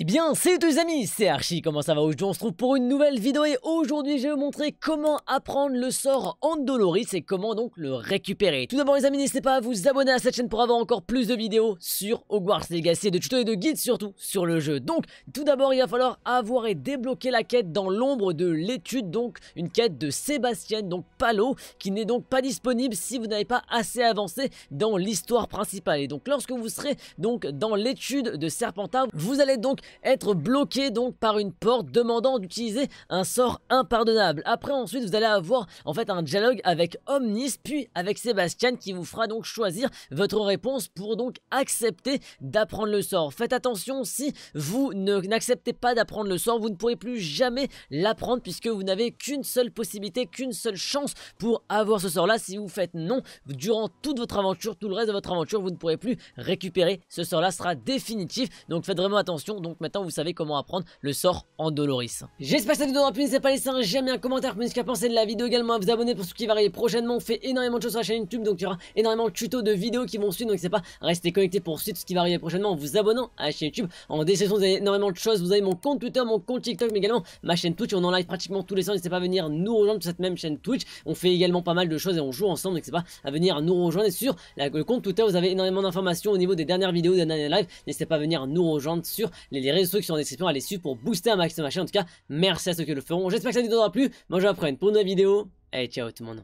Et eh bien, salut tous les amis, c'est Archie, comment ça va Aujourd'hui, on se retrouve pour une nouvelle vidéo et aujourd'hui, je vais vous montrer comment apprendre le sort Andoloris et comment donc le récupérer. Tout d'abord, les amis, n'hésitez pas à vous abonner à cette chaîne pour avoir encore plus de vidéos sur Hogwarts Legacy et de tutos et de guides surtout sur le jeu. Donc, tout d'abord, il va falloir avoir et débloquer la quête dans l'ombre de l'étude, donc une quête de Sébastien, donc Palo, qui n'est donc pas disponible si vous n'avez pas assez avancé dans l'histoire principale. Et donc, lorsque vous serez donc dans l'étude de Serpentard, vous allez donc être bloqué donc par une porte demandant d'utiliser un sort impardonnable. Après ensuite vous allez avoir en fait un dialogue avec Omnis puis avec Sébastien qui vous fera donc choisir votre réponse pour donc accepter d'apprendre le sort. Faites attention si vous n'acceptez pas d'apprendre le sort vous ne pourrez plus jamais l'apprendre puisque vous n'avez qu'une seule possibilité, qu'une seule chance pour avoir ce sort là. Si vous faites non durant toute votre aventure, tout le reste de votre aventure vous ne pourrez plus récupérer ce sort là sera définitif donc faites vraiment attention donc donc maintenant vous savez comment apprendre le sort en doloris J'espère que ça vous aura plu, n'hésitez pas à laisser un j'aime et un commentaire pour ce qu'à penser de la vidéo également, à vous abonner pour ce qui va arriver prochainement, on fait énormément de choses sur la chaîne YouTube, donc il y aura énormément de tutos de vidéos qui vont suivre, donc c'est pas rester connecté pour suivre ce qui va arriver prochainement en vous abonnant à la chaîne YouTube. En description vous énormément de choses, vous avez mon compte Twitter, mon compte TikTok, mais également ma chaîne Twitch, on en live pratiquement tous les soirs, n'hésitez pas à venir nous rejoindre sur cette même chaîne Twitch, on fait également pas mal de choses et on joue ensemble, n'hésitez pas à venir nous rejoindre sur le compte Twitter vous avez énormément d'informations au niveau des dernières vidéos, des derniers lives, n'hésitez pas à venir nous rejoindre sur les les réseaux qui sont nécessaires description à suivre pour booster un maximum de machin. En tout cas, merci à ceux qui le feront. J'espère que ça vous aura plu. Moi, je vous apprends pour une nouvelle vidéo. Et ciao tout le monde.